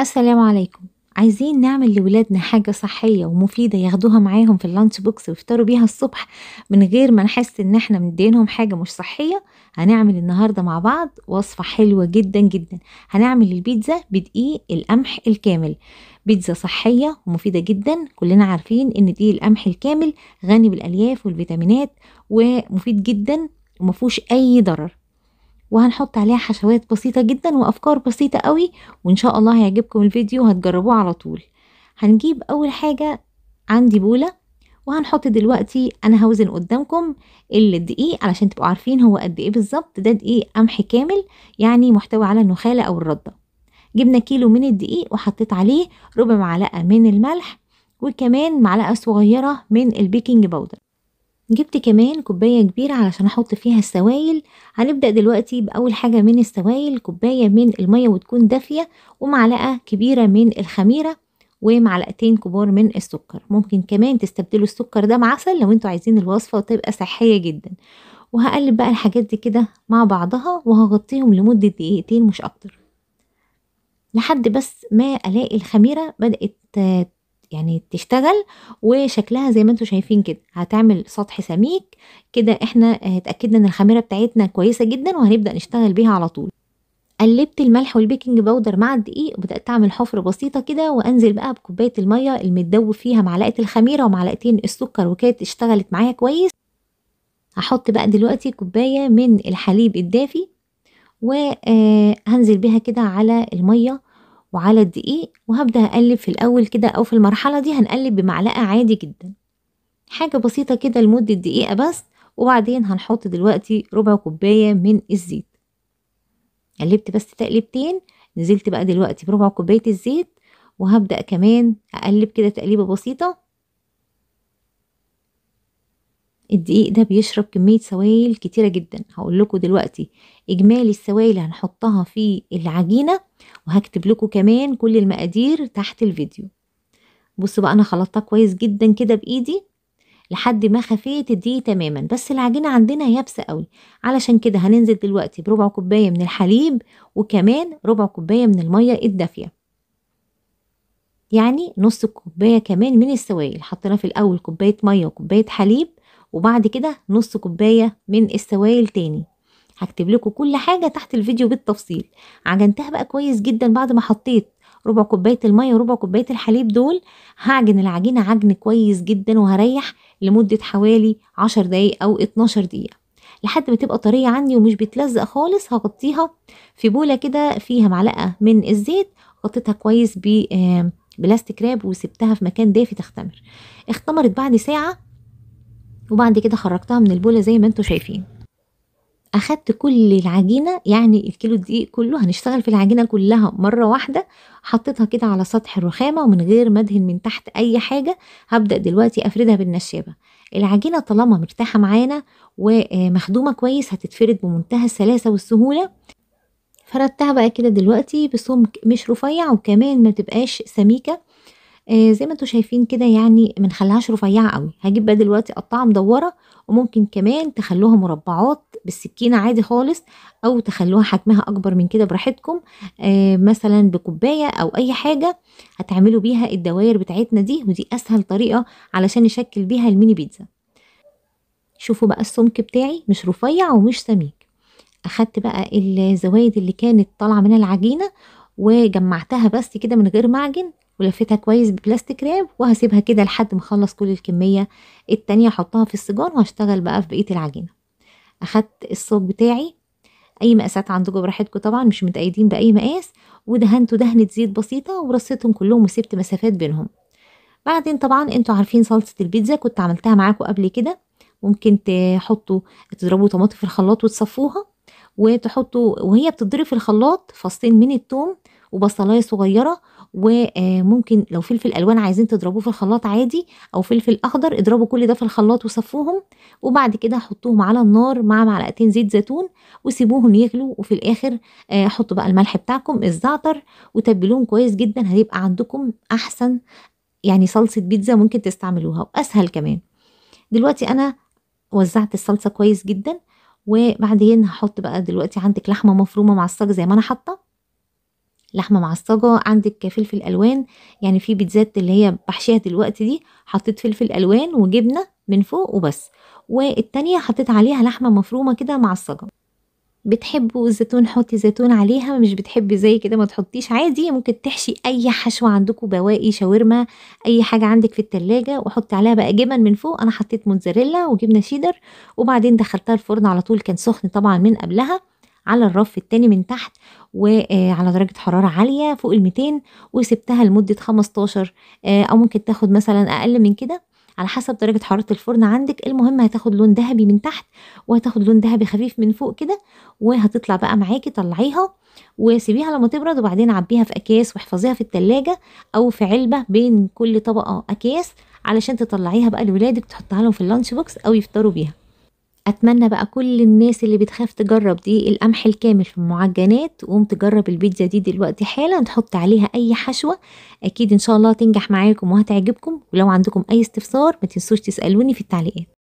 السلام عليكم عايزين نعمل لولادنا حاجة صحية ومفيدة ياخدوها معاهم في اللانش بوكس ويفطروا بيها الصبح من غير ما نحس ان احنا مدينهم حاجة مش صحية هنعمل النهاردة مع بعض وصفة حلوة جدا جدا هنعمل البيتزا بدقيق القمح الكامل بيتزا صحية ومفيدة جدا كلنا عارفين ان دقيق القمح الكامل غني بالالياف والفيتامينات ومفيد جدا ومفوش اي ضرر وهنحط عليها حشوات بسيطة جدا وافكار بسيطة قوي وان شاء الله هيعجبكم الفيديو هتجربوه على طول هنجيب اول حاجة عندي بولة وهنحط دلوقتي انا هوزن قدامكم الدقيق علشان تبقوا عارفين هو قد ايه بالظبط ده دقيق قمح كامل يعني محتوي على النخاله او الرده جبنا كيلو من الدقيق وحطيت عليه ربع معلقه من الملح وكمان معلقه صغيره من البيكنج باودر جبت كمان كوباية كبيرة علشان احط فيها السوائل هنبدأ دلوقتي بأول حاجة من السوائل كوباية من المية وتكون دافية ومعلقة كبيرة من الخميرة ومعلقتين كبار من السكر ممكن كمان تستبدلوا السكر ده بعسل لو انتوا عايزين الوصفة وتبقى صحية جدا وهقلب بقى الحاجات دي كده مع بعضها وهغطيهم لمدة دقيقتين مش اكتر لحد بس ما الاقي الخميرة بدأت يعني تشتغل وشكلها زي ما انتم شايفين كده هتعمل سطح سميك كده احنا اتاكدنا ان الخميره بتاعتنا كويسه جدا وهنبدا نشتغل بيها على طول قلبت الملح والبيكنج باودر مع الدقيق وبدات اعمل حفره بسيطه كده وانزل بقى بكوبايه الميه المتدوب فيها معلقه الخميره ومعلقتين السكر وكانت اشتغلت معايا كويس هحط بقى دلوقتي كوبايه من الحليب الدافي وهنزل بيها كده على الميه وعلى الدقيق وهبدأ أقلب في الأول كده أو في المرحلة دي هنقلب بمعلقة عادي جدا حاجة بسيطة كده لمدة دقيقة بس وبعدين هنحط دلوقتي ربع كوباية من الزيت قلبت بس تقلبتين نزلت بقى دلوقتي بربع كوباية الزيت وهبدأ كمان أقلب كده تقليبة بسيطة الدقيق ده بيشرب كمية سوائل كتيرة جدا هقول لكم دلوقتي إجمالي السوائل هنحطها في العجينة وهكتب لكم كمان كل المقادير تحت الفيديو بصوا بقى أنا خلطتها كويس جدا كده بإيدي لحد ما خفيت الدقيق تماما بس العجينة عندنا يابسة قوي علشان كده هننزل دلوقتي بربع كوباية من الحليب وكمان ربع كوباية من المية الدافية يعني نص كوباية كمان من السوائل حطينا في الأول كوباية مية وكوباية حليب وبعد كده نص كوباية من السوائل تاني هكتب لكم كل حاجة تحت الفيديو بالتفصيل عجنتها بقى كويس جدا بعد ما حطيت ربع كوباية المية وربع كوباية الحليب دول هعجن العجينة عجن كويس جدا وهريح لمدة حوالي عشر دقايق أو اتناشر دقيقة لحد ما تبقى طرية عندي ومش بتلزق خالص هغطيها في بولة كده فيها معلقة من الزيت غطيتها كويس ب بلاستيك راب وسبتها في مكان دافي تختمر اختمرت بعد ساعة وبعد كده خرجتها من البوله زي ما انتم شايفين اخدت كل العجينه يعني الكيلو الدقيق كله هنشتغل في العجينه كلها مره واحده حطيتها كده على سطح الرخامه ومن غير ما ادهن من تحت اي حاجه هبدا دلوقتي افردها بالنشابه العجينه طالما مرتاحه معانا ومخدومه كويس هتتفرد بمنتهى السلاسه والسهوله فردتها بقى كده دلوقتي بسمك مش رفيع وكمان ما تبقاش سميكه آه زي ما انتوا شايفين كده يعني نخليهاش رفيعة قوي هجيب بقى دلوقتي قطعة مدورة وممكن كمان تخلوها مربعات بالسكينة عادي خالص او تخلوها حجمها اكبر من كده براحتكم آه مثلا بكوباية او اي حاجة هتعملوا بيها الدواير بتاعتنا دي ودي اسهل طريقة علشان نشكل بيها الميني بيتزا شوفوا بقى السمك بتاعي مش رفيع ومش سميك اخدت بقى الزوايد اللي كانت طالعة من العجينة وجمعتها بس كده من غير معجن ولفيتها كويس ببلاستيك راب وهسيبها كده لحد ما اخلص كل الكميه التانيه احطها في السيجار وهشتغل بقى في بقيه العجينه اخدت الصاج بتاعي اي مقاسات عندكم براحتكم طبعا مش متقيدين باي مقاس ودهنته دهنه زيت بسيطه ورصيتهم كلهم وسبت مسافات بينهم بعدين طبعا انتوا عارفين صلصه البيتزا كنت عملتها معاكم قبل كده ممكن تحطوا تضربوا طماطم في الخلاط وتصفوها وتحطوا وهي بتضرب في الخلاط فصين من التوم وبصلايه صغيره وممكن آه، لو فلفل الوان عايزين تضربوه في الخلاط عادي او فلفل اخضر اضربوا كل ده في الخلاط وصفوهم وبعد كده حطوهم على النار مع معلقتين زيت زيتون وسيبوهم يغلوا وفي الاخر آه، حطوا بقى الملح بتاعكم الزعتر وتبلوهم كويس جدا هيبقى عندكم احسن يعني صلصه بيتزا ممكن تستعملوها واسهل كمان دلوقتي انا وزعت الصلصه كويس جدا وبعدين هحط بقى دلوقتي عندك لحمه مفرومه مع الصاج زي ما انا حاطه لحمه معصجه عندك فلفل الوان يعني في بيتزات اللي هي بحشيها دلوقتي دي حطيت فلفل الوان وجبنه من فوق وبس والتانية حطيت عليها لحمه مفرومه كده معصجه بتحبوا الزيتون حطي زيتون عليها مش بتحبي زي كده ما تحطيش عادي ممكن تحشي اي حشوة عندكم بواقي شاورما اي حاجة عندك في التلاجة وحطي عليها بقى جبن من فوق انا حطيت موتزاريلا وجبنة شيدر وبعدين دخلتها الفرن على طول كان سخن طبعا من قبلها على الرف التاني من تحت وعلى آه، درجة حرارة عالية فوق ال 200 وسبتها لمدة 15 آه، أو ممكن تاخد مثلا أقل من كده على حسب درجة حرارة الفرن عندك المهم هتاخد لون ذهبي من تحت وهتاخد لون ذهبي خفيف من فوق كده وهتطلع بقى معاكي طلعيها وسيبيها لما تبرد وبعدين عبيها في أكياس واحفظيها في التلاجة أو في علبة بين كل طبقة أكياس علشان تطلعيها بقى لولادك تحطها لهم في اللانش بوكس أو يفطروا بيها اتمنى بقى كل الناس اللي بتخاف تجرب دي القمح الكامل في المعجنات تقوم تجرب البيتزا دي دلوقتي حالا تحط عليها اي حشوه اكيد ان شاء الله تنجح معاكم وهتعجبكم ولو عندكم اي استفسار ما تنسوش تسالوني في التعليقات